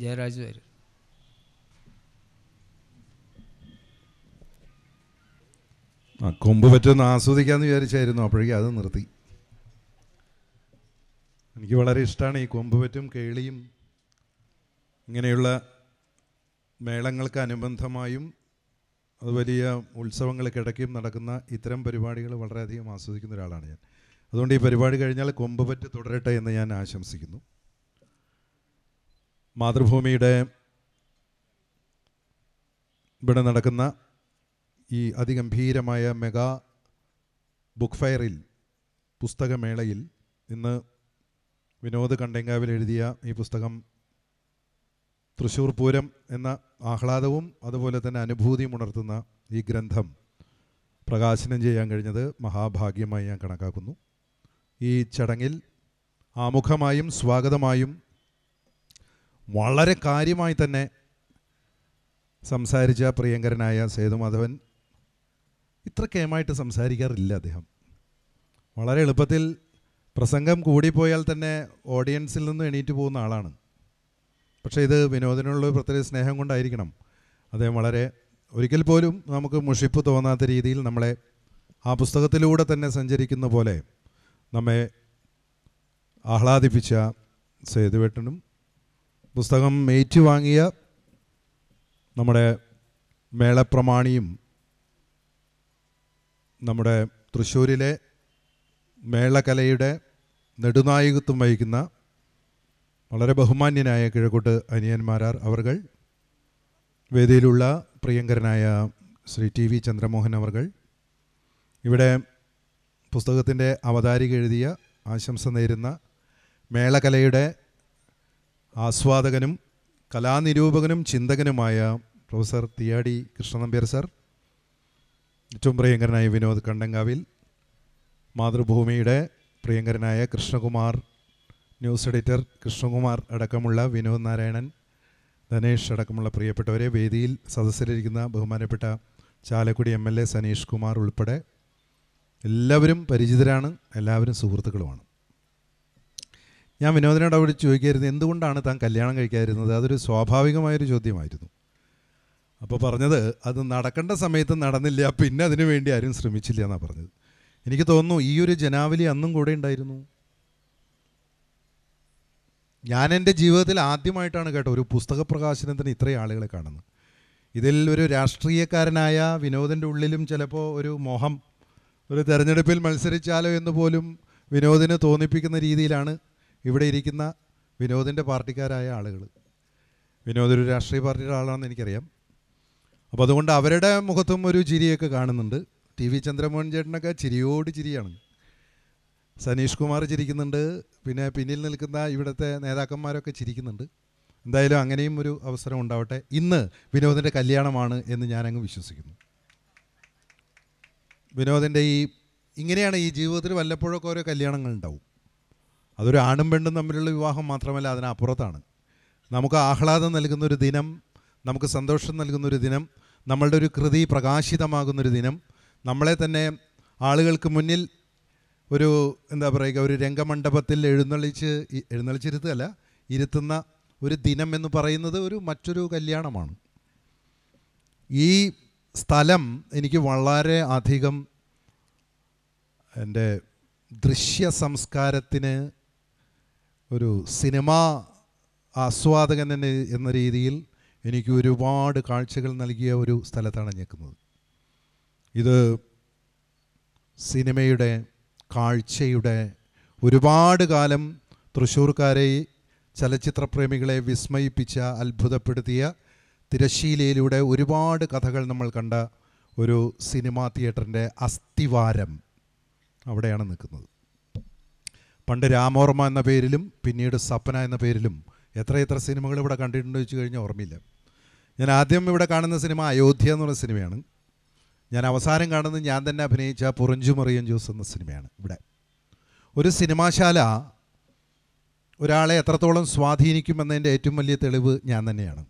ജയരാജ് വരും ആ കൊമ്പ് പറ്റൊന്ന് ആസ്വദിക്കാമെന്ന് വിചാരിച്ചായിരുന്നു അപ്പോഴേക്കും അത് നിർത്തി എനിക്ക് വളരെ ഇഷ്ടമാണ് ഈ കൊമ്പ് പറ്റും കേളിയും ഇങ്ങനെയുള്ള മേളങ്ങൾക്ക് അനുബന്ധമായും അത് വലിയ ഉത്സവങ്ങൾക്കിടയ്ക്കും നടക്കുന്ന ഇത്തരം പരിപാടികൾ വളരെയധികം ആസ്വദിക്കുന്ന ഒരാളാണ് ഞാൻ അതുകൊണ്ട് ഈ പരിപാടി കഴിഞ്ഞാൽ കൊമ്പ് പറ്റ് തുടരട്ടെ എന്ന് ഞാൻ ആശംസിക്കുന്നു മാതൃഭൂമിയുടെ ഇവിടെ നടക്കുന്ന ഈ അതിഗംഭീരമായ മെഗാ ബുക്ക് ഫെയറിൽ പുസ്തകമേളയിൽ ഇന്ന് വിനോദ് കണ്ടെങ്കാവിൽ എഴുതിയ ഈ പുസ്തകം തൃശ്ശൂർ പൂരം എന്ന ആഹ്ലാദവും അതുപോലെ തന്നെ അനുഭൂതിയും ഉണർത്തുന്ന ഈ ഗ്രന്ഥം പ്രകാശനം ചെയ്യാൻ കഴിഞ്ഞത് മഹാഭാഗ്യമായി ഞാൻ കണക്കാക്കുന്നു ഈ ചടങ്ങിൽ ആമുഖമായും സ്വാഗതമായും വളരെ കാര്യമായി തന്നെ സംസാരിച്ച പ്രിയങ്കരനായ സേതുമാധവൻ ഇത്ര കേമായിട്ട് സംസാരിക്കാറില്ല അദ്ദേഹം വളരെ എളുപ്പത്തിൽ പ്രസംഗം കൂടിപ്പോയാൽ തന്നെ ഓഡിയൻസിൽ നിന്ന് എണീറ്റ് പോകുന്ന ആളാണ് പക്ഷേ ഇത് വിനോദിനുള്ള പ്രത്യേക സ്നേഹം കൊണ്ടായിരിക്കണം അദ്ദേഹം വളരെ ഒരിക്കൽ പോലും നമുക്ക് മുഷിപ്പ് തോന്നാത്ത രീതിയിൽ നമ്മളെ ആ പുസ്തകത്തിലൂടെ തന്നെ സഞ്ചരിക്കുന്ന പോലെ നമ്മെ ആഹ്ലാദിപ്പിച്ച സേതുവേട്ടനും പുസ്തകം ഏറ്റുവാങ്ങിയ നമ്മുടെ മേളപ്രമാണിയും നമ്മുടെ തൃശ്ശൂരിലെ മേളകലയുടെ നെടുനായകത്വം വഹിക്കുന്ന വളരെ ബഹുമാന്യനായ കിഴക്കോട്ട് അനിയന്മാരാർ അവർകൾ വേദിയിലുള്ള പ്രിയങ്കരനായ ശ്രീ ടി വി ചന്ദ്രമോഹൻ അവർകൾ ഇവിടെ പുസ്തകത്തിൻ്റെ അവതാരിക എഴുതിയ ആശംസ നേരുന്ന മേളകലയുടെ ആസ്വാദകനും കലാനിരൂപകനും ചിന്തകനുമായ പ്രൊഫസർ തിയാടി കൃഷ്ണനമ്പ്യാർ സർ ഏറ്റവും പ്രിയങ്കരനായ വിനോദ് കണ്ടങ്കാവിൽ മാതൃഭൂമിയുടെ പ്രിയങ്കരനായ കൃഷ്ണകുമാർ ന്യൂസ് എഡിറ്റർ കൃഷ്ണകുമാർ അടക്കമുള്ള വിനോദ് നാരായണൻ ധനേഷ് അടക്കമുള്ള പ്രിയപ്പെട്ടവരെ വേദിയിൽ സദസ്സിലിരിക്കുന്ന ബഹുമാനപ്പെട്ട Chalakudy M L A Saneesh Kumar ഉൾപ്പെടെ എല്ലാവരും പരിചിതരാണ് എല്ലാവരും സുഹൃത്തുക്കളുമാണ് ഞാൻ വിനോദിനോട് അവിടെ ചോദിക്കായിരുന്നു എന്തുകൊണ്ടാണ് താൻ കല്യാണം കഴിക്കാതിരുന്നത് അതൊരു സ്വാഭാവികമായൊരു ചോദ്യമായിരുന്നു അപ്പോൾ പറഞ്ഞത് അത് നടക്കേണ്ട സമയത്ത് നടന്നില്ല പിന്നെ അതിനു വേണ്ടി ആരും ശ്രമിച്ചില്ല എന്നാണ് പറഞ്ഞത് എനിക്ക് തോന്നുന്നു ഈ ഒരു ജനാവലി അന്നും കൂടെ ഉണ്ടായിരുന്നു ഞാൻ എൻ്റെ ജീവിതത്തിൽ ആദ്യമായിട്ടാണ് കേട്ടോ ഒരു പുസ്തക പ്രകാശനത്തിന് ഇത്രയും ആളുകളെ കാണുന്നത് ഇതിൽ ഒരു രാഷ്ട്രീയക്കാരനായ വിനോദിൻ്റെ ഉള്ളിലും ചിലപ്പോൾ ഒരു മോഹം ഒരു തെരഞ്ഞെടുപ്പിൽ മത്സരിച്ചാലോ എന്ന് പോലും വിനോദിന് തോന്നിപ്പിക്കുന്ന രീതിയിലാണ് ഇവിടെ ഇരിക്കുന്ന വിനോദിൻ്റെ പാർട്ടിക്കാരായ ആളുകൾ വിനോദ് ഒരു രാഷ്ട്രീയ പാർട്ടിയുടെ ആളാണെന്ന് എനിക്കറിയാം അപ്പോൾ അതുകൊണ്ട് അവരുടെ മുഖത്തും ഒരു ചിരിയൊക്കെ കാണുന്നുണ്ട് ടി വി ചന്ദ്രമോഹൻ ചേട്ടനൊക്കെ ചിരിയോട് ചിരിയാണ് സനീഷ് കുമാർ ചിരിക്കുന്നുണ്ട് പിന്നെ പിന്നിൽ നിൽക്കുന്ന ഇവിടുത്തെ നേതാക്കന്മാരൊക്കെ ചിരിക്കുന്നുണ്ട് എന്തായാലും അങ്ങനെയും ഒരു അവസരം ഉണ്ടാവട്ടെ ഇന്ന് വിനോദിൻ്റെ കല്യാണമാണ് എന്ന് ഞാനങ്ങ് വിശ്വസിക്കുന്നു വിനോദിൻ്റെ ഈ ഇങ്ങനെയാണ് ഈ ജീവിതത്തിൽ വല്ലപ്പോഴൊക്കെ ഓരോ കല്യാണങ്ങൾ ഉണ്ടാവും അതൊരു ആണും പെണ്ണും തമ്മിലുള്ള വിവാഹം മാത്രമല്ല അതിനപ്പുറത്താണ് നമുക്ക് ആഹ്ലാദം നൽകുന്നൊരു ദിനം നമുക്ക് സന്തോഷം നൽകുന്നൊരു ദിനം നമ്മളുടെ ഒരു കൃതി പ്രകാശിതമാകുന്നൊരു ദിനം നമ്മളെ തന്നെ ആളുകൾക്ക് മുന്നിൽ ഒരു എന്താ പറയുക ഒരു രംഗമണ്ഡപത്തിൽ എഴുന്നള്ളിച്ച് എഴുന്നള്ളിച്ചിരുത്തുകയല്ല ഇരുത്തുന്ന ഒരു ദിനം എന്ന് പറയുന്നത് ഒരു മറ്റൊരു കല്യാണമാണ് ഈ സ്ഥലം എനിക്ക് വളരെ അധികം എൻ്റെ ദൃശ്യ സംസ്കാരത്തിന് ഒരു സിനിമാ ആസ്വാദകൻ എന്ന രീതിയിൽ എനിക്ക് ഒരുപാട് കാഴ്ചകൾ നൽകിയ ഒരു സ്ഥലത്താണ് ഞെക്കുന്നത് ഇത് സിനിമയുടെ കാഴ്ചയുടെ ഒരുപാട് കാലം തൃശ്ശൂർക്കാരെ ചലച്ചിത്രപ്രേമികളെ വിസ്മയിപ്പിച്ച അത്ഭുതപ്പെടുത്തിയ തിരശ്ശീലയിലൂടെ ഒരുപാട് കഥകൾ നമ്മൾ കണ്ട ഒരു സിനിമാ തിയേറ്ററിൻ്റെ അസ്ഥിവാരം അവിടെയാണ് നിൽക്കുന്നത് പണ്ട് രാമോർമ്മ എന്ന പേരിലും പിന്നീട് സപ്പന എന്ന പേരിലും എത്രയെത്ര സിനിമകൾ ഇവിടെ കണ്ടിട്ടുണ്ടോ വെച്ച് കഴിഞ്ഞാൽ ഓർമ്മയില്ല ഞാൻ ആദ്യം ഇവിടെ കാണുന്ന സിനിമ അയോധ്യ എന്ന് പറയുന്ന സിനിമയാണ് ഞാൻ അവസാനം കാണുന്നത് ഞാൻ തന്നെ അഭിനയിച്ച പുറഞ്ചുമറിയും ജ്യൂസ് എന്ന സിനിമയാണ് ഇവിടെ ഒരു സിനിമാശാല ഒരാളെ എത്രത്തോളം സ്വാധീനിക്കുമെന്നതിൻ്റെ ഏറ്റവും വലിയ തെളിവ് ഞാൻ തന്നെയാണ്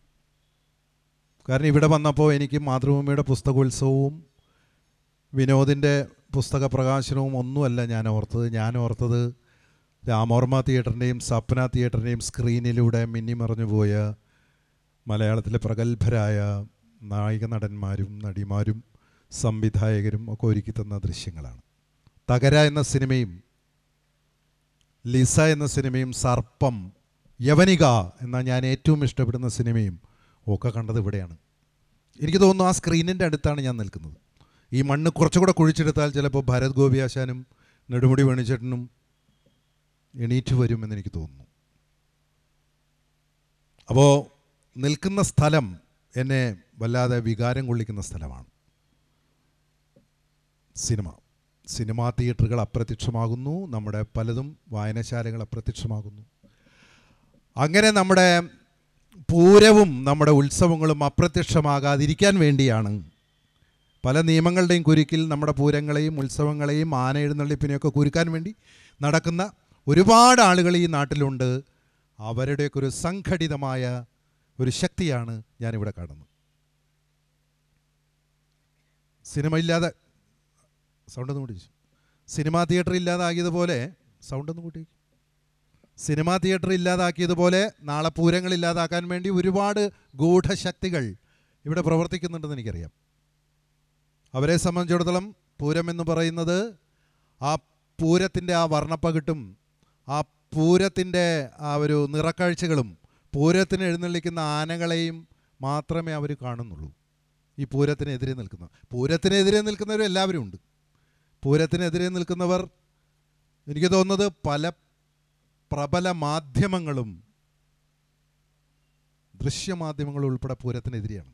കാരണം ഇവിടെ വന്നപ്പോൾ എനിക്ക് മാതൃഭൂമിയുടെ പുസ്തകോത്സവവും വിനോദിൻ്റെ പുസ്തക പ്രകാശനവും ഒന്നുമല്ല ഞാൻ ഓർത്തത് ഞാൻ ഓർത്തത് രാമോർമ്മ തിയേറ്ററിൻ്റെയും സപ്ന തിയേറ്ററിൻ്റെയും സ്ക്രീനിലൂടെ മിന്നിമറഞ്ഞു പോയ മലയാളത്തിലെ പ്രഗത്ഭരായ നായിക നടന്മാരും നടിമാരും സംവിധായകരും ഒക്കെ ഒരുക്കി തന്ന ദൃശ്യങ്ങളാണ് തകര എന്ന സിനിമയും ലിസ എന്ന സിനിമയും സർപ്പം യവനിക എന്ന ഞാൻ ഏറ്റവും ഇഷ്ടപ്പെടുന്ന സിനിമയും ഒക്കെ കണ്ടത് ഇവിടെയാണ് എനിക്ക് തോന്നുന്നു ആ സ്ക്രീനിൻ്റെ അടുത്താണ് ഞാൻ നിൽക്കുന്നത് ഈ മണ്ണ് കുറച്ചുകൂടെ കുഴിച്ചെടുത്താൽ ചിലപ്പോൾ ഭരത് ഗോപി ആശാനും നെടുമുടി വേണിച്ചേട്ടനും എണീറ്റ് വരുമെന്ന് എനിക്ക് തോന്നുന്നു അപ്പോൾ നിൽക്കുന്ന സ്ഥലം എന്നെ വല്ലാതെ വികാരം കൊള്ളിക്കുന്ന സ്ഥലമാണ് സിനിമ സിനിമാ തിയേറ്ററുകൾ അപ്രത്യക്ഷമാകുന്നു നമ്മുടെ പലതും വായനശാലകൾ അപ്രത്യക്ഷമാകുന്നു അങ്ങനെ നമ്മുടെ പൂരവും നമ്മുടെ ഉത്സവങ്ങളും അപ്രത്യക്ഷമാകാതിരിക്കാൻ വേണ്ടിയാണ് പല നിയമങ്ങളുടെയും കുരുക്കിൽ നമ്മുടെ പൂരങ്ങളെയും ഉത്സവങ്ങളെയും ആന എഴുന്നള്ളിപ്പിനെയൊക്കെ കുരുക്കാൻ വേണ്ടി നടക്കുന്ന ഒരുപാട് ആളുകൾ ഈ നാട്ടിലുണ്ട് അവരുടെയൊക്കെ ഒരു സംഘടിതമായ ഒരു ശക്തിയാണ് ഞാനിവിടെ കാണുന്നത് സിനിമ ഇല്ലാതെ സൗണ്ട് ഒന്ന് കൂട്ടി സിനിമാ തിയേറ്റർ ഇല്ലാതാക്കിയതുപോലെ സൗണ്ട് ഒന്ന് കൂട്ടി സിനിമാ തിയേറ്റർ ഇല്ലാതാക്കിയതുപോലെ നാളെ പൂരങ്ങൾ ഇല്ലാതാക്കാൻ വേണ്ടി ഒരുപാട് ഗൂഢശക്തികൾ ഇവിടെ പ്രവർത്തിക്കുന്നുണ്ടെന്ന് എനിക്കറിയാം അവരെ സംബന്ധിച്ചിടത്തോളം പൂരം എന്ന് പറയുന്നത് ആ പൂരത്തിൻ്റെ ആ വർണ്ണപ്പകിട്ടും ആ പൂരത്തിൻ്റെ ആ ഒരു നിറക്കാഴ്ചകളും പൂരത്തിന് എഴുന്നള്ളിക്കുന്ന ആനകളെയും മാത്രമേ അവർ കാണുന്നുള്ളൂ ഈ പൂരത്തിനെതിരെ നിൽക്കുന്ന പൂരത്തിനെതിരെ നിൽക്കുന്നവരും എല്ലാവരും ഉണ്ട് പൂരത്തിനെതിരെ നിൽക്കുന്നവർ എനിക്ക് തോന്നുന്നത് പല പ്രബല മാധ്യമങ്ങളും ദൃശ്യമാധ്യമങ്ങളും ഉൾപ്പെടെ പൂരത്തിനെതിരെയാണ്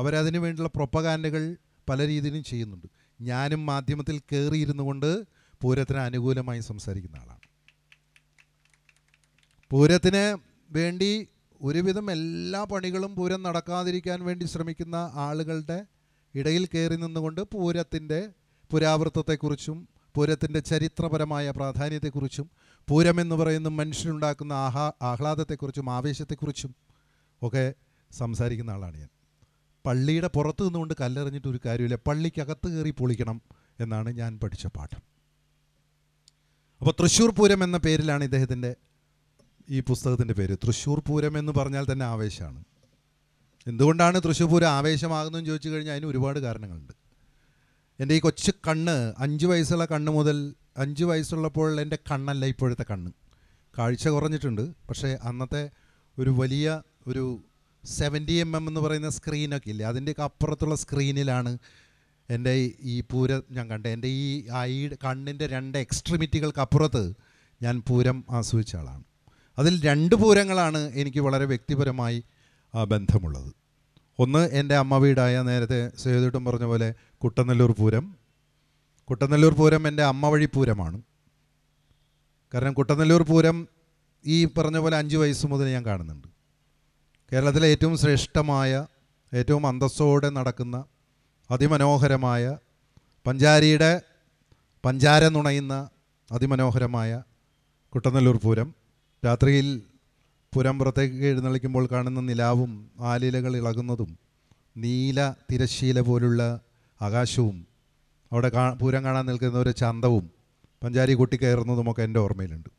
അവരതിനു വേണ്ടിയുള്ള പ്രൊപ്പകാൻഡുകൾ പല രീതിയിലും ചെയ്യുന്നുണ്ട് ഞാനും മാധ്യമത്തിൽ കയറിയിരുന്നു കൊണ്ട് പൂരത്തിന് അനുകൂലമായി സംസാരിക്കുന്ന ആളാണ് പൂരത്തിന് വേണ്ടി ഒരുവിധം എല്ലാ പണികളും പൂരം നടക്കാതിരിക്കാൻ വേണ്ടി ശ്രമിക്കുന്ന ആളുകളുടെ ഇടയിൽ കയറി നിന്നുകൊണ്ട് പൂരത്തിൻ്റെ പുരാവൃത്തത്തെക്കുറിച്ചും പൂരത്തിൻ്റെ ചരിത്രപരമായ പ്രാധാന്യത്തെക്കുറിച്ചും പൂരമെന്ന് പറയുന്ന മനുഷ്യനുണ്ടാക്കുന്ന ആഹാ ആഹ്ലാദത്തെക്കുറിച്ചും ആവേശത്തെക്കുറിച്ചും ഒക്കെ സംസാരിക്കുന്ന ആളാണ് ഞാൻ പള്ളിയുടെ പുറത്ത് നിന്നുകൊണ്ട് കല്ലെറിഞ്ഞിട്ട് ഒരു കാര്യമില്ല പള്ളിക്കകത്ത് കയറി പൊളിക്കണം എന്നാണ് ഞാൻ പഠിച്ച പാഠം അപ്പോൾ തൃശ്ശൂർ പൂരം എന്ന പേരിലാണ് ഇദ്ദേഹത്തിൻ്റെ ഈ പുസ്തകത്തിൻ്റെ പേര് തൃശ്ശൂർ പൂരം എന്ന് പറഞ്ഞാൽ തന്നെ ആവേശമാണ് എന്തുകൊണ്ടാണ് തൃശ്ശൂർ പൂരം ആവേശമാകുന്നതെന്ന് ചോദിച്ചു കഴിഞ്ഞാൽ അതിന് ഒരുപാട് കാരണങ്ങളുണ്ട് എൻ്റെ ഈ കൊച്ചു കണ്ണ് അഞ്ച് വയസ്സുള്ള കണ്ണ് മുതൽ അഞ്ച് വയസ്സുള്ളപ്പോൾ എൻ്റെ കണ്ണല്ല ഇപ്പോഴത്തെ കണ്ണ് കാഴ്ച കുറഞ്ഞിട്ടുണ്ട് പക്ഷേ അന്നത്തെ ഒരു വലിയ ഒരു സെവൻറ്റി എം എം എന്ന് പറയുന്ന സ്ക്രീനൊക്കെ ഇല്ലേ അതിൻ്റെയൊക്കെ അപ്പുറത്തുള്ള സ്ക്രീനിലാണ് എൻ്റെ ഈ പൂരം ഞാൻ കണ്ട എൻ്റെ ഈ ഐ കണ്ണിൻ്റെ രണ്ട് അപ്പുറത്ത് ഞാൻ പൂരം ആസ്വദിച്ച ആളാണ് അതിൽ രണ്ട് പൂരങ്ങളാണ് എനിക്ക് വളരെ വ്യക്തിപരമായി ബന്ധമുള്ളത് ഒന്ന് എൻ്റെ അമ്മ വീടായ നേരത്തെ സേതുട്ടും പറഞ്ഞ പോലെ കുട്ടനെല്ലൂർ പൂരം കുട്ടനെല്ലൂർ പൂരം എൻ്റെ അമ്മ വഴി പൂരമാണ് കാരണം കുട്ടനെല്ലൂർ പൂരം ഈ പറഞ്ഞ പോലെ അഞ്ച് വയസ്സ് മുതൽ ഞാൻ കാണുന്നുണ്ട് കേരളത്തിലെ ഏറ്റവും ശ്രേഷ്ഠമായ ഏറ്റവും അന്തസ്സോടെ നടക്കുന്ന അതിമനോഹരമായ പഞ്ചാരിയുടെ പഞ്ചാര നുണയുന്ന അതിമനോഹരമായ കുട്ടനല്ലൂർ പൂരം രാത്രിയിൽ പുരം പുറത്തേക്ക് എഴുന്നള്ളിക്കുമ്പോൾ കാണുന്ന നിലാവും ആലിലകൾ ഇളകുന്നതും നീല തിരശ്ശീല പോലുള്ള ആകാശവും അവിടെ കാ പൂരം കാണാൻ നിൽക്കുന്ന ഒരു ചന്തവും പഞ്ചാരി കൊട്ടി കയറുന്നതുമൊക്കെ എൻ്റെ ഓർമ്മയിലുണ്ട്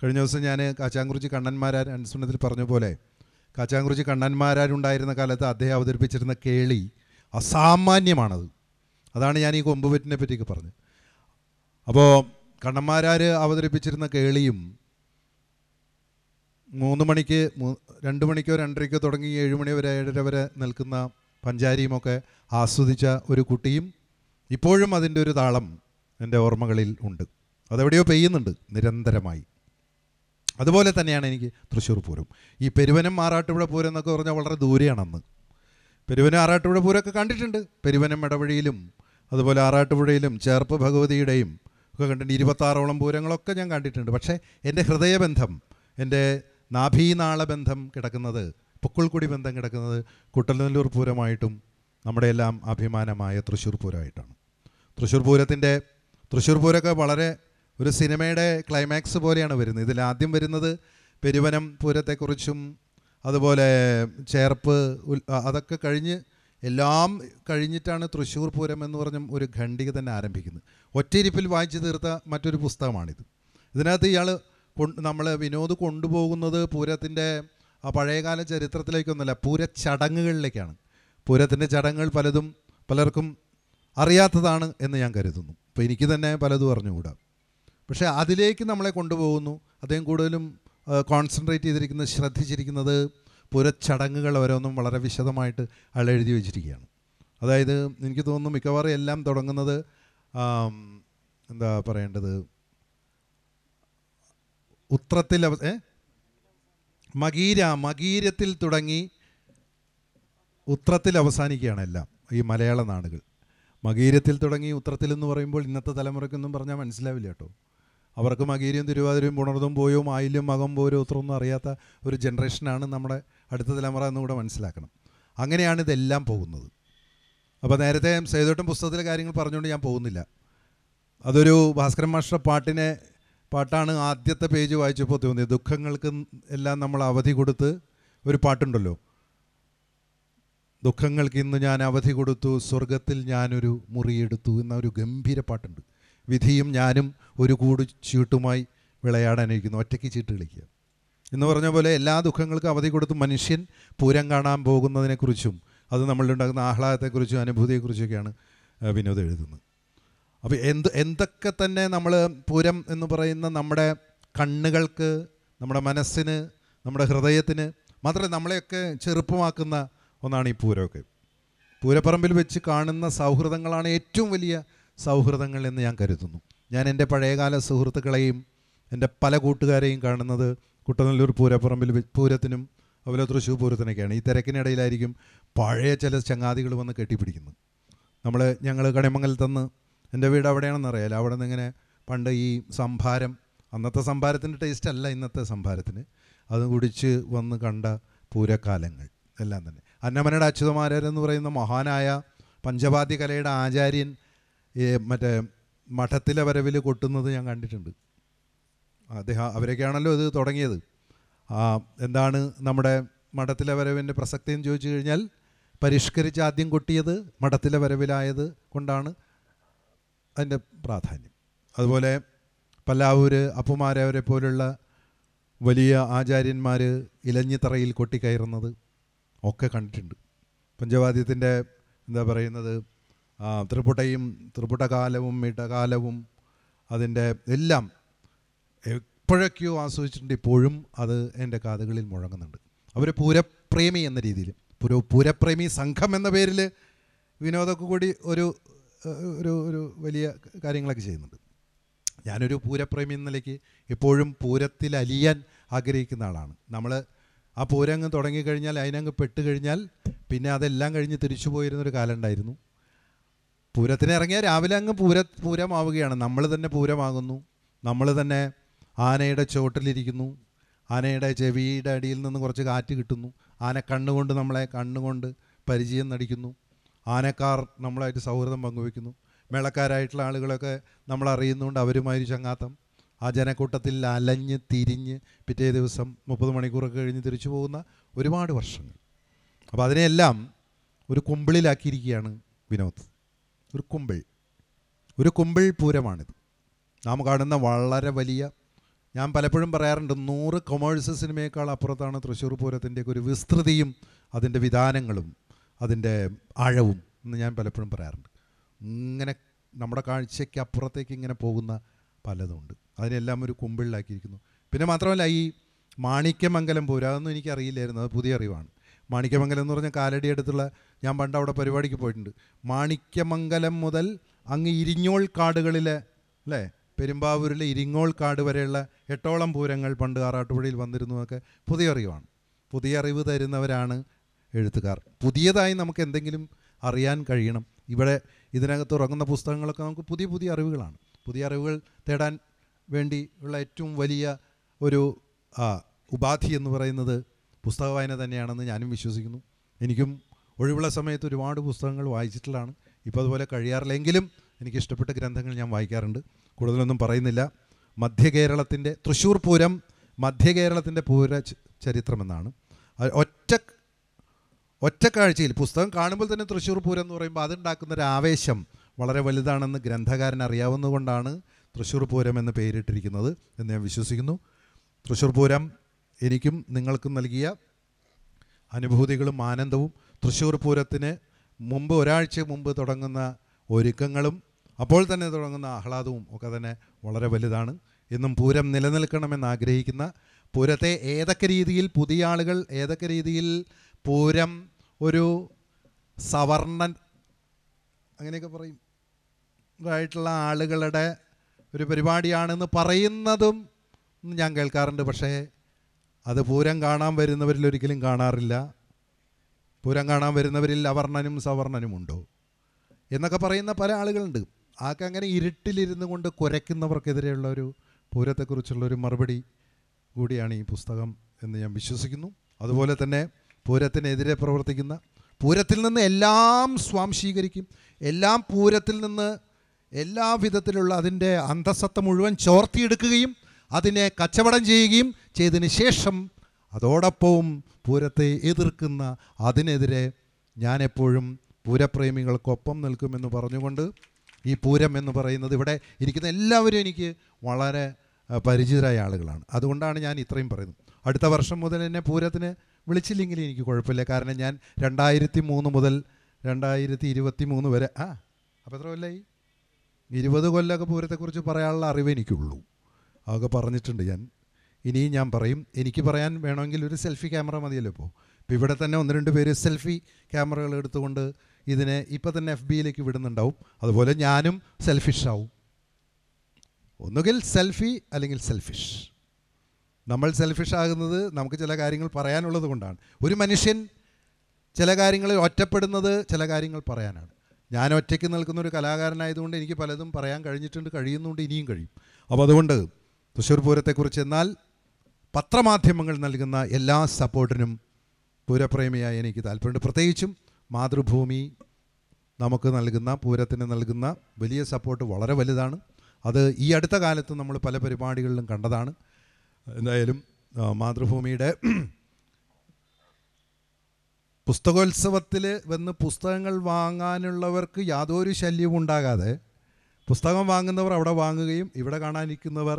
കഴിഞ്ഞ ദിവസം ഞാൻ കാച്ചാങ്കുറിച്ചി കണ്ണന്മാരാർ അനുസ്മരണത്തിൽ പറഞ്ഞ പോലെ കാച്ചാങ്കുറിച്ചി കണ്ണന്മാരാരുണ്ടായിരുന്ന കാലത്ത് അദ്ദേഹം അവതരിപ്പിച്ചിരുന്ന കേളി അസാമാന്യമാണത് അതാണ് ഞാൻ ഈ കൊമ്പുവെറ്റിനെ പറ്റിയൊക്കെ പറഞ്ഞത് അപ്പോൾ കണ്ണന്മാരാർ അവതരിപ്പിച്ചിരുന്ന കേളിയും മൂന്ന് മണിക്ക് രണ്ട് മണിക്കോ രണ്ടരയ്ക്കോ തുടങ്ങി ഏഴ് മണി വരെ ഏഴര വരെ നിൽക്കുന്ന പഞ്ചാരിയുമൊക്കെ ആസ്വദിച്ച ഒരു കുട്ടിയും ഇപ്പോഴും അതിൻ്റെ ഒരു താളം എൻ്റെ ഓർമ്മകളിൽ ഉണ്ട് അതെവിടെയോ പെയ്യുന്നുണ്ട് നിരന്തരമായി അതുപോലെ തന്നെയാണ് എനിക്ക് തൃശ്ശൂർ പൂരം ഈ പെരുവനം മാറാട്ടുപുഴ പൂരം എന്നൊക്കെ പറഞ്ഞാൽ വളരെ ദൂരെയാണെന്ന് പെരുവനെ ആറാട്ടുപുഴ പൂരമൊക്കെ കണ്ടിട്ടുണ്ട് പെരുവനം മടവഴിയിലും അതുപോലെ ആറാട്ടുപുഴയിലും ചേർപ്പ് ഭഗവതിയുടെയും ഒക്കെ കണ്ടിട്ടുണ്ട് ഇരുപത്താറോളം പൂരങ്ങളൊക്കെ ഞാൻ കണ്ടിട്ടുണ്ട് പക്ഷേ എൻ്റെ ഹൃദയബന്ധം എൻ്റെ നാഭീനാള ബന്ധം കിടക്കുന്നത് പൊക്കുൾക്കുടി ബന്ധം കിടക്കുന്നത് കുട്ടനല്ലൂർ പൂരമായിട്ടും നമ്മുടെ എല്ലാം അഭിമാനമായ തൃശ്ശൂർ പൂരമായിട്ടാണ് തൃശ്ശൂർ പൂരത്തിൻ്റെ തൃശ്ശൂർ പൂരമൊക്കെ വളരെ ഒരു സിനിമയുടെ ക്ലൈമാക്സ് പോലെയാണ് വരുന്നത് ഇതിൽ ആദ്യം വരുന്നത് പെരുവനം പൂരത്തെക്കുറിച്ചും അതുപോലെ ചേർപ്പ് അതൊക്കെ കഴിഞ്ഞ് എല്ലാം കഴിഞ്ഞിട്ടാണ് തൃശ്ശൂർ പൂരം എന്ന് പറഞ്ഞ ഒരു ഖണ്ഡിക തന്നെ ആരംഭിക്കുന്നത് ഒറ്റയിരിപ്പിൽ വായിച്ചു തീർത്ത മറ്റൊരു പുസ്തകമാണിത് ഇതിനകത്ത് ഇയാൾ നമ്മൾ വിനോദ് കൊണ്ടുപോകുന്നത് പൂരത്തിൻ്റെ ആ പഴയകാല ചരിത്രത്തിലേക്കൊന്നുമല്ല ചടങ്ങുകളിലേക്കാണ് പൂരത്തിൻ്റെ ചടങ്ങുകൾ പലതും പലർക്കും അറിയാത്തതാണ് എന്ന് ഞാൻ കരുതുന്നു അപ്പോൾ എനിക്ക് തന്നെ പലതും അറിഞ്ഞുകൂടാ പക്ഷേ അതിലേക്ക് നമ്മളെ കൊണ്ടുപോകുന്നു അദ്ദേഹം കൂടുതലും കോൺസെൻട്രേറ്റ് ചെയ്തിരിക്കുന്നത് ശ്രദ്ധിച്ചിരിക്കുന്നത് പുരച്ചടങ്ങുകൾ ഓരോന്നും വളരെ വിശദമായിട്ട് അയാൾ എഴുതി വെച്ചിരിക്കുകയാണ് അതായത് എനിക്ക് തോന്നുന്നു മിക്കവാറും എല്ലാം തുടങ്ങുന്നത് എന്താ പറയേണ്ടത് ഉത്രത്തിൽ അവ ഏ മകീര മകീരത്തിൽ തുടങ്ങി ഉത്രത്തിൽ അവസാനിക്കുകയാണ് എല്ലാം ഈ മലയാള നാടുകൾ മകീരത്തിൽ തുടങ്ങി ഉത്രത്തിൽ എന്ന് പറയുമ്പോൾ ഇന്നത്തെ തലമുറയ്ക്കൊന്നും പറഞ്ഞാൽ മനസ്സിലാവില്ല കേട്ടോ അവർക്ക് മകീരിയും തിരുവാതിരയും പുണർതും പോയോ ആയില്യം മകം പോരോ ഉത്തരമൊന്നും അറിയാത്ത ഒരു ജനറേഷനാണ് നമ്മുടെ അടുത്ത തലമുറ എന്നുകൂടെ മനസ്സിലാക്കണം അങ്ങനെയാണ് ഇതെല്ലാം പോകുന്നത് അപ്പോൾ നേരത്തെ സേതോട്ടം പുസ്തകത്തിലെ കാര്യങ്ങൾ പറഞ്ഞുകൊണ്ട് ഞാൻ പോകുന്നില്ല അതൊരു ഭാസ്കരൻ മാഷ്ട പാട്ടിനെ പാട്ടാണ് ആദ്യത്തെ പേജ് വായിച്ചപ്പോൾ തോന്നിയത് ദുഃഖങ്ങൾക്ക് എല്ലാം നമ്മൾ അവധി കൊടുത്ത് ഒരു പാട്ടുണ്ടല്ലോ ദുഃഖങ്ങൾക്ക് ഇന്ന് ഞാൻ അവധി കൊടുത്തു സ്വർഗത്തിൽ ഞാനൊരു മുറിയെടുത്തു എന്ന ഒരു ഗംഭീര പാട്ടുണ്ട് വിധിയും ഞാനും ഒരു കൂട് ചീട്ടുമായി വിളയാടാനിരിക്കുന്നു ഒറ്റയ്ക്ക് ചീട്ട് കളിക്കുക എന്ന് പറഞ്ഞ പോലെ എല്ലാ ദുഃഖങ്ങൾക്കും അവധി കൊടുത്ത് മനുഷ്യൻ പൂരം കാണാൻ പോകുന്നതിനെക്കുറിച്ചും അത് ഉണ്ടാകുന്ന ആഹ്ലാദത്തെക്കുറിച്ചും അനുഭൂതിയെക്കുറിച്ചൊക്കെയാണ് വിനോദം എഴുതുന്നത് അപ്പോൾ എന്ത് എന്തൊക്കെ തന്നെ നമ്മൾ പൂരം എന്ന് പറയുന്ന നമ്മുടെ കണ്ണുകൾക്ക് നമ്മുടെ മനസ്സിന് നമ്മുടെ ഹൃദയത്തിന് മാത്രമല്ല നമ്മളെയൊക്കെ ചെറുപ്പമാക്കുന്ന ഒന്നാണ് ഈ പൂരമൊക്കെ പൂരപ്പറമ്പിൽ വെച്ച് കാണുന്ന സൗഹൃദങ്ങളാണ് ഏറ്റവും വലിയ സൗഹൃദങ്ങൾ എന്ന് ഞാൻ കരുതുന്നു ഞാൻ എൻ്റെ പഴയകാല സുഹൃത്തുക്കളെയും എൻ്റെ പല കൂട്ടുകാരെയും കാണുന്നത് കുട്ടനല്ലൂർ പൂരപ്പുറമ്പിൽ പൂരത്തിനും അതുപോലെ തൃശ്ശൂർ പൂരത്തിനൊക്കെയാണ് ഈ തിരക്കിനിടയിലായിരിക്കും പഴയ ചില ചങ്ങാതികൾ വന്ന് കെട്ടിപ്പിടിക്കുന്നത് നമ്മൾ ഞങ്ങൾ തന്ന് എൻ്റെ വീട് അവിടെയാണെന്നറിയാലോ അവിടെ നിന്ന് ഇങ്ങനെ പണ്ട് ഈ സംഭാരം അന്നത്തെ സംഭാരത്തിൻ്റെ ടേസ്റ്റ് അല്ല ഇന്നത്തെ സംഭാരത്തിന് അത് കുടിച്ച് വന്ന് കണ്ട പൂരക്കാലങ്ങൾ എല്ലാം തന്നെ അന്നമനയുടെ അച്യുതമാരെന്ന് പറയുന്ന മഹാനായ പഞ്ചവാദ്യ കലയുടെ ആചാര്യൻ ഈ മറ്റേ മഠത്തിലെ വരവിൽ കൊട്ടുന്നത് ഞാൻ കണ്ടിട്ടുണ്ട് അദ്ദേഹം അവരൊക്കെയാണല്ലോ ഇത് തുടങ്ങിയത് എന്താണ് നമ്മുടെ മഠത്തിലെ വരവിൻ്റെ പ്രസക്തി എന്ന് ചോദിച്ചു കഴിഞ്ഞാൽ പരിഷ്കരിച്ച് ആദ്യം കൊട്ടിയത് മഠത്തിലെ വരവിലായത് കൊണ്ടാണ് അതിൻ്റെ പ്രാധാന്യം അതുപോലെ പല്ലാവൂര് അപ്പുമാരവരെ പോലുള്ള വലിയ ആചാര്യന്മാർ ഇലഞ്ഞിത്തറയിൽ കൊട്ടിക്കയറുന്നത് ഒക്കെ കണ്ടിട്ടുണ്ട് പഞ്ചവാദ്യത്തിൻ്റെ എന്താ പറയുന്നത് ത്രിപുട്ടയും ത്രിപുട്ടകാലവും ഇടകാലവും അതിൻ്റെ എല്ലാം എപ്പോഴൊക്കെയോ ആസ്വദിച്ചിട്ടുണ്ട് ഇപ്പോഴും അത് എൻ്റെ കാതുകളിൽ മുഴങ്ങുന്നുണ്ട് അവർ പൂരപ്രേമി എന്ന രീതിയിൽ പുര പൂരപ്രേമി സംഘം എന്ന പേരിൽ വിനോദമൊക്കെ കൂടി ഒരു ഒരു ഒരു വലിയ കാര്യങ്ങളൊക്കെ ചെയ്യുന്നുണ്ട് ഞാനൊരു പൂരപ്രേമി എന്ന നിലയ്ക്ക് എപ്പോഴും പൂരത്തിൽ അലിയാൻ ആഗ്രഹിക്കുന്ന ആളാണ് നമ്മൾ ആ പൂരങ്ങ് തുടങ്ങിക്കഴിഞ്ഞാൽ അതിനങ്ങ് പെട്ട് കഴിഞ്ഞാൽ പിന്നെ അതെല്ലാം കഴിഞ്ഞ് തിരിച്ചു പോയിരുന്നൊരു കാലം ഉണ്ടായിരുന്നു പൂരത്തിന് ഇറങ്ങിയാൽ രാവിലെ അങ്ങ് പൂര പൂരമാവുകയാണ് നമ്മൾ തന്നെ പൂരമാകുന്നു നമ്മൾ തന്നെ ആനയുടെ ചുവട്ടിലിരിക്കുന്നു ആനയുടെ ചെവിയുടെ അടിയിൽ നിന്ന് കുറച്ച് കാറ്റ് കിട്ടുന്നു ആന കണ്ണുകൊണ്ട് നമ്മളെ കണ്ണുകൊണ്ട് പരിചയം നടിക്കുന്നു ആനക്കാർ നമ്മളായിട്ട് സൗഹൃദം പങ്കുവെക്കുന്നു മേളക്കാരായിട്ടുള്ള ആളുകളൊക്കെ നമ്മൾ അറിയുന്നുകൊണ്ട് അവരുമായൊരു ചങ്ങാത്തം ആ ജനക്കൂട്ടത്തിൽ അലഞ്ഞ് തിരിഞ്ഞ് പിറ്റേ ദിവസം മുപ്പത് മണിക്കൂറൊക്കെ കഴിഞ്ഞ് തിരിച്ചു പോകുന്ന ഒരുപാട് വർഷങ്ങൾ അപ്പോൾ അതിനെയെല്ലാം ഒരു കുമ്പിളിലാക്കിയിരിക്കുകയാണ് വിനോദ് ഒരു കുമ്പിൾ ഒരു കുമ്പിൾ പൂരമാണിത് നാം കാണുന്ന വളരെ വലിയ ഞാൻ പലപ്പോഴും പറയാറുണ്ട് നൂറ് കൊമേഴ്സ് സിനിമയേക്കാൾ അപ്പുറത്താണ് തൃശ്ശൂർ പൂരത്തിൻ്റെ ഒരു വിസ്തൃതിയും അതിൻ്റെ വിധാനങ്ങളും അതിൻ്റെ ആഴവും എന്ന് ഞാൻ പലപ്പോഴും പറയാറുണ്ട് ഇങ്ങനെ നമ്മുടെ കാഴ്ചയ്ക്ക് അപ്പുറത്തേക്ക് ഇങ്ങനെ പോകുന്ന പലതുണ്ട് അതിനെല്ലാം ഒരു കുമ്പിളിലാക്കിയിരിക്കുന്നു പിന്നെ മാത്രമല്ല ഈ മാണിക്യമംഗലം പൂരം അതൊന്നും എനിക്കറിയില്ലായിരുന്നു അത് പുതിയ അറിവാണ് മാണിക്യമംഗലം എന്ന് പറഞ്ഞാൽ കാലടി അടുത്തുള്ള ഞാൻ പണ്ട് അവിടെ പരിപാടിക്ക് പോയിട്ടുണ്ട് മാണിക്യമംഗലം മുതൽ അങ്ങ് ഇരിഞ്ഞോൾ കാടുകളിലെ അല്ലേ പെരുമ്പാവൂരിലെ ഇരിങ്ങോൾ കാട് വരെയുള്ള എട്ടോളം പൂരങ്ങൾ പണ്ട് ആറാട്ടുപുഴയിൽ വന്നിരുന്നു ഒക്കെ പുതിയ അറിവാണ് പുതിയ അറിവ് തരുന്നവരാണ് എഴുത്തുകാർ പുതിയതായി നമുക്ക് എന്തെങ്കിലും അറിയാൻ കഴിയണം ഇവിടെ ഇതിനകത്ത് ഉറങ്ങുന്ന പുസ്തകങ്ങളൊക്കെ നമുക്ക് പുതിയ പുതിയ അറിവുകളാണ് പുതിയ അറിവുകൾ തേടാൻ വേണ്ടി ഉള്ള ഏറ്റവും വലിയ ഒരു ഉപാധി എന്ന് പറയുന്നത് പുസ്തക വായന തന്നെയാണെന്ന് ഞാനും വിശ്വസിക്കുന്നു എനിക്കും ഒഴിവുള്ള സമയത്ത് ഒരുപാട് പുസ്തകങ്ങൾ വായിച്ചിട്ടുള്ളതാണ് ഇപ്പോൾ അതുപോലെ കഴിയാറില്ലെങ്കിലും എനിക്ക് ഇഷ്ടപ്പെട്ട ഗ്രന്ഥങ്ങൾ ഞാൻ വായിക്കാറുണ്ട് കൂടുതലൊന്നും പറയുന്നില്ല മധ്യകേരളത്തിൻ്റെ തൃശ്ശൂർ പൂരം മധ്യകേരളത്തിൻ്റെ പൂര ചരിത്രമെന്നാണ് ഒറ്റ ഒറ്റക്കാഴ്ചയിൽ പുസ്തകം കാണുമ്പോൾ തന്നെ തൃശ്ശൂർ പൂരം എന്ന് പറയുമ്പോൾ അതുണ്ടാക്കുന്ന ഒരു ആവേശം വളരെ വലുതാണെന്ന് ഗ്രന്ഥകാരൻ അറിയാവുന്നതുകൊണ്ടാണ് തൃശ്ശൂർ പൂരം എന്ന് പേരിട്ടിരിക്കുന്നത് എന്ന് ഞാൻ വിശ്വസിക്കുന്നു തൃശ്ശൂർ പൂരം എനിക്കും നിങ്ങൾക്കും നൽകിയ അനുഭൂതികളും ആനന്ദവും തൃശ്ശൂർ പൂരത്തിന് മുമ്പ് ഒരാഴ്ച മുമ്പ് തുടങ്ങുന്ന ഒരുക്കങ്ങളും അപ്പോൾ തന്നെ തുടങ്ങുന്ന ആഹ്ലാദവും ഒക്കെ തന്നെ വളരെ വലുതാണ് ഇന്നും പൂരം നിലനിൽക്കണമെന്ന് ആഗ്രഹിക്കുന്ന പൂരത്തെ ഏതൊക്കെ രീതിയിൽ പുതിയ ആളുകൾ ഏതൊക്കെ രീതിയിൽ പൂരം ഒരു സവർണൻ അങ്ങനെയൊക്കെ പറയും ആയിട്ടുള്ള ആളുകളുടെ ഒരു പരിപാടിയാണെന്ന് പറയുന്നതും ഞാൻ കേൾക്കാറുണ്ട് പക്ഷേ അത് പൂരം കാണാൻ വരുന്നവരിൽ ഒരിക്കലും കാണാറില്ല പൂരം കാണാൻ വരുന്നവരിൽ അവർണനും സവർണനും ഉണ്ടോ എന്നൊക്കെ പറയുന്ന പല ആളുകളുണ്ട് ആക്കെ അങ്ങനെ ഇരുട്ടിലിരുന്നു കൊണ്ട് കുരയ്ക്കുന്നവർക്കെതിരെയുള്ള ഒരു പൂരത്തെക്കുറിച്ചുള്ള ഒരു മറുപടി കൂടിയാണ് ഈ പുസ്തകം എന്ന് ഞാൻ വിശ്വസിക്കുന്നു അതുപോലെ തന്നെ പൂരത്തിനെതിരെ പ്രവർത്തിക്കുന്ന പൂരത്തിൽ നിന്ന് എല്ലാം സ്വാംശീകരിക്കും എല്ലാം പൂരത്തിൽ നിന്ന് എല്ലാ വിധത്തിലുള്ള അതിൻ്റെ അന്തസത്ത മുഴുവൻ ചോർത്തിയെടുക്കുകയും അതിനെ കച്ചവടം ചെയ്യുകയും ചെയ്തതിന് ശേഷം അതോടൊപ്പവും പൂരത്തെ എതിർക്കുന്ന അതിനെതിരെ ഞാനെപ്പോഴും പൂരപ്രേമികൾക്കൊപ്പം നിൽക്കുമെന്ന് പറഞ്ഞുകൊണ്ട് ഈ പൂരം എന്ന് പറയുന്നത് ഇവിടെ ഇരിക്കുന്ന എല്ലാവരും എനിക്ക് വളരെ പരിചിതരായ ആളുകളാണ് അതുകൊണ്ടാണ് ഞാൻ ഇത്രയും പറയുന്നത് അടുത്ത വർഷം മുതൽ എന്നെ പൂരത്തിന് വിളിച്ചില്ലെങ്കിൽ എനിക്ക് കുഴപ്പമില്ല കാരണം ഞാൻ രണ്ടായിരത്തി മൂന്ന് മുതൽ രണ്ടായിരത്തി ഇരുപത്തി മൂന്ന് വരെ ആ അപ്പോൾ എത്ര കൊല്ലായി ഇരുപത് കൊല്ലമൊക്കെ പൂരത്തെക്കുറിച്ച് പറയാനുള്ള അറിവ് എനിക്കുള്ളൂ ആകെ പറഞ്ഞിട്ടുണ്ട് ഞാൻ ഇനിയും ഞാൻ പറയും എനിക്ക് പറയാൻ വേണമെങ്കിൽ ഒരു സെൽഫി ക്യാമറ മതിയല്ലോ ഇപ്പോൾ ഇപ്പോൾ ഇവിടെ തന്നെ ഒന്ന് രണ്ട് പേര് സെൽഫി ക്യാമറകൾ എടുത്തുകൊണ്ട് ഇതിനെ ഇപ്പം തന്നെ എഫ് ബിയിലേക്ക് വിടുന്നുണ്ടാവും അതുപോലെ ഞാനും സെൽഫിഷ് ആവും ഒന്നുകിൽ സെൽഫി അല്ലെങ്കിൽ സെൽഫിഷ് നമ്മൾ സെൽഫിഷ് ആകുന്നത് നമുക്ക് ചില കാര്യങ്ങൾ പറയാനുള്ളത് കൊണ്ടാണ് ഒരു മനുഷ്യൻ ചില കാര്യങ്ങളിൽ ഒറ്റപ്പെടുന്നത് ചില കാര്യങ്ങൾ പറയാനാണ് ഞാൻ ഒറ്റയ്ക്ക് നിൽക്കുന്ന ഒരു കലാകാരനായതുകൊണ്ട് എനിക്ക് പലതും പറയാൻ കഴിഞ്ഞിട്ടുണ്ട് കഴിയുന്നുണ്ട് ഇനിയും കഴിയും അപ്പോൾ അതുകൊണ്ട് തൃശ്ശൂർ പൂരത്തെക്കുറിച്ച് എന്നാൽ പത്രമാധ്യമങ്ങൾ നൽകുന്ന എല്ലാ സപ്പോർട്ടിനും പൂരപ്രേമിയായി എനിക്ക് താല്പര്യമുണ്ട് പ്രത്യേകിച്ചും മാതൃഭൂമി നമുക്ക് നൽകുന്ന പൂരത്തിന് നൽകുന്ന വലിയ സപ്പോർട്ട് വളരെ വലുതാണ് അത് ഈ അടുത്ത കാലത്ത് നമ്മൾ പല പരിപാടികളിലും കണ്ടതാണ് എന്തായാലും മാതൃഭൂമിയുടെ പുസ്തകോത്സവത്തിൽ വന്ന് പുസ്തകങ്ങൾ വാങ്ങാനുള്ളവർക്ക് യാതൊരു ശല്യവും ഉണ്ടാകാതെ പുസ്തകം വാങ്ങുന്നവർ അവിടെ വാങ്ങുകയും ഇവിടെ കാണാനിരിക്കുന്നവർ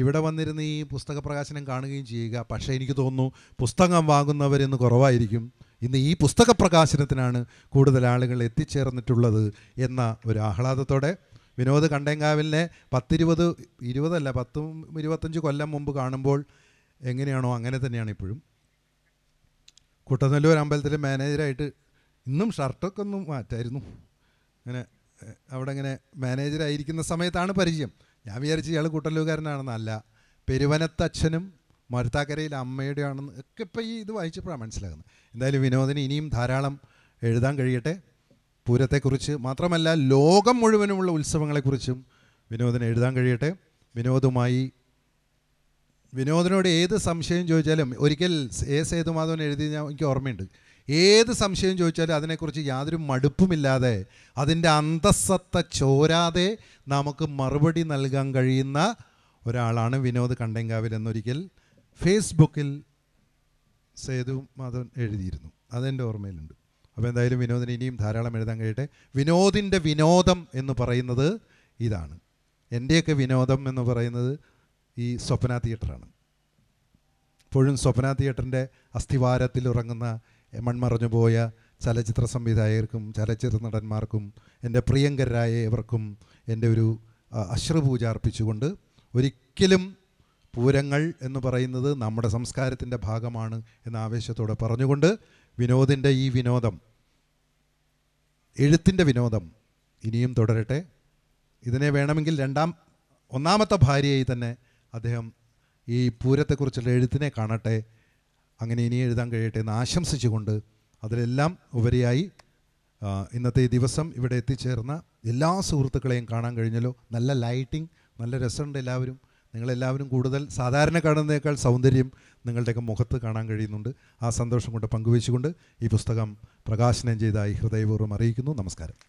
ഇവിടെ വന്നിരുന്ന് ഈ പുസ്തക പ്രകാശനം കാണുകയും ചെയ്യുക പക്ഷേ എനിക്ക് തോന്നുന്നു പുസ്തകം വാങ്ങുന്നവരെന്ന് കുറവായിരിക്കും ഇന്ന് ഈ പുസ്തക പ്രകാശനത്തിനാണ് കൂടുതൽ ആളുകൾ എത്തിച്ചേർന്നിട്ടുള്ളത് എന്ന ഒരു ആഹ്ലാദത്തോടെ വിനോദ് കണ്ടേങ്കാവിലിനെ പത്തിരുപത് ഇരുപതല്ല പത്തും ഇരുപത്തഞ്ച് കൊല്ലം മുമ്പ് കാണുമ്പോൾ എങ്ങനെയാണോ അങ്ങനെ തന്നെയാണ് ഇപ്പോഴും കുട്ടനല്ലൂർ അമ്പലത്തിൽ മാനേജരായിട്ട് ഇന്നും ഷർട്ടൊക്കെ ഒന്നും മാറ്റായിരുന്നു അങ്ങനെ അവിടെ ഇങ്ങനെ മാനേജരായിരിക്കുന്ന സമയത്താണ് പരിചയം ഞാൻ വിചാരിച്ചു ഇയാൾ കൂട്ടല്ലൂകാരനാണെന്നല്ല പെരുവനത്തച്ഛനും മരുത്താക്കരയിൽ അമ്മയുടെ ആണെന്ന് ഒക്കെ ഇപ്പോൾ ഈ ഇത് വായിച്ചപ്പോഴാണ് മനസ്സിലാകുന്നത് എന്തായാലും വിനോദിന് ഇനിയും ധാരാളം എഴുതാൻ കഴിയട്ടെ പൂരത്തെക്കുറിച്ച് മാത്രമല്ല ലോകം മുഴുവനുമുള്ള ഉത്സവങ്ങളെക്കുറിച്ചും വിനോദിന് എഴുതാൻ കഴിയട്ടെ വിനോദുമായി വിനോദിനോട് ഏത് സംശയം ചോദിച്ചാലും ഒരിക്കൽ എ സേതുമാധവൻ എഴുതി ഞാൻ എനിക്ക് ഓർമ്മയുണ്ട് ഏത് സംശയം ചോദിച്ചാലും അതിനെക്കുറിച്ച് യാതൊരു മടുപ്പുമില്ലാതെ അതിൻ്റെ അന്തസ്സത്ത ചോരാതെ നമുക്ക് മറുപടി നൽകാൻ കഴിയുന്ന ഒരാളാണ് വിനോദ് കണ്ടെങ്കാവിൽ എന്നൊരിക്കൽ ഫേസ്ബുക്കിൽ സേതു മാധവൻ എഴുതിയിരുന്നു അതെൻ്റെ ഓർമ്മയിലുണ്ട് അപ്പോൾ എന്തായാലും വിനോദിന് ഇനിയും ധാരാളം എഴുതാൻ കഴിയട്ടെ വിനോദിൻ്റെ വിനോദം എന്ന് പറയുന്നത് ഇതാണ് എൻ്റെയൊക്കെ വിനോദം എന്ന് പറയുന്നത് ഈ സ്വപ്ന തിയേറ്ററാണ് ഇപ്പോഴും സ്വപ്ന തിയേറ്ററിൻ്റെ അസ്ഥിവാരത്തിൽ ഉറങ്ങുന്ന പോയ ചലച്ചിത്ര സംവിധായകർക്കും ചലച്ചിത്ര നടന്മാർക്കും എൻ്റെ പ്രിയങ്കരായ ഇവർക്കും എൻ്റെ ഒരു അശ്രുപൂജ അർപ്പിച്ചുകൊണ്ട് ഒരിക്കലും പൂരങ്ങൾ എന്ന് പറയുന്നത് നമ്മുടെ സംസ്കാരത്തിൻ്റെ ഭാഗമാണ് എന്ന ആവേശത്തോടെ പറഞ്ഞുകൊണ്ട് വിനോദിൻ്റെ ഈ വിനോദം എഴുത്തിൻ്റെ വിനോദം ഇനിയും തുടരട്ടെ ഇതിനെ വേണമെങ്കിൽ രണ്ടാം ഒന്നാമത്തെ ഭാര്യയായി തന്നെ അദ്ദേഹം ഈ പൂരത്തെക്കുറിച്ചുള്ള എഴുത്തിനെ കാണട്ടെ അങ്ങനെ ഇനി എഴുതാൻ കഴിയട്ടെ എന്ന് ആശംസിച്ചുകൊണ്ട് അതിലെല്ലാം ഉപരിയായി ഇന്നത്തെ ഈ ദിവസം ഇവിടെ എത്തിച്ചേർന്ന എല്ലാ സുഹൃത്തുക്കളെയും കാണാൻ കഴിഞ്ഞല്ലോ നല്ല ലൈറ്റിംഗ് നല്ല രസമുണ്ട് എല്ലാവരും നിങ്ങളെല്ലാവരും കൂടുതൽ സാധാരണ കാണുന്നതിനേക്കാൾ സൗന്ദര്യം നിങ്ങളുടെയൊക്കെ മുഖത്ത് കാണാൻ കഴിയുന്നുണ്ട് ആ സന്തോഷം കൊണ്ട് പങ്കുവച്ചുകൊണ്ട് ഈ പുസ്തകം പ്രകാശനം ചെയ്തായി ഹൃദയപൂർവ്വം അറിയിക്കുന്നു നമസ്കാരം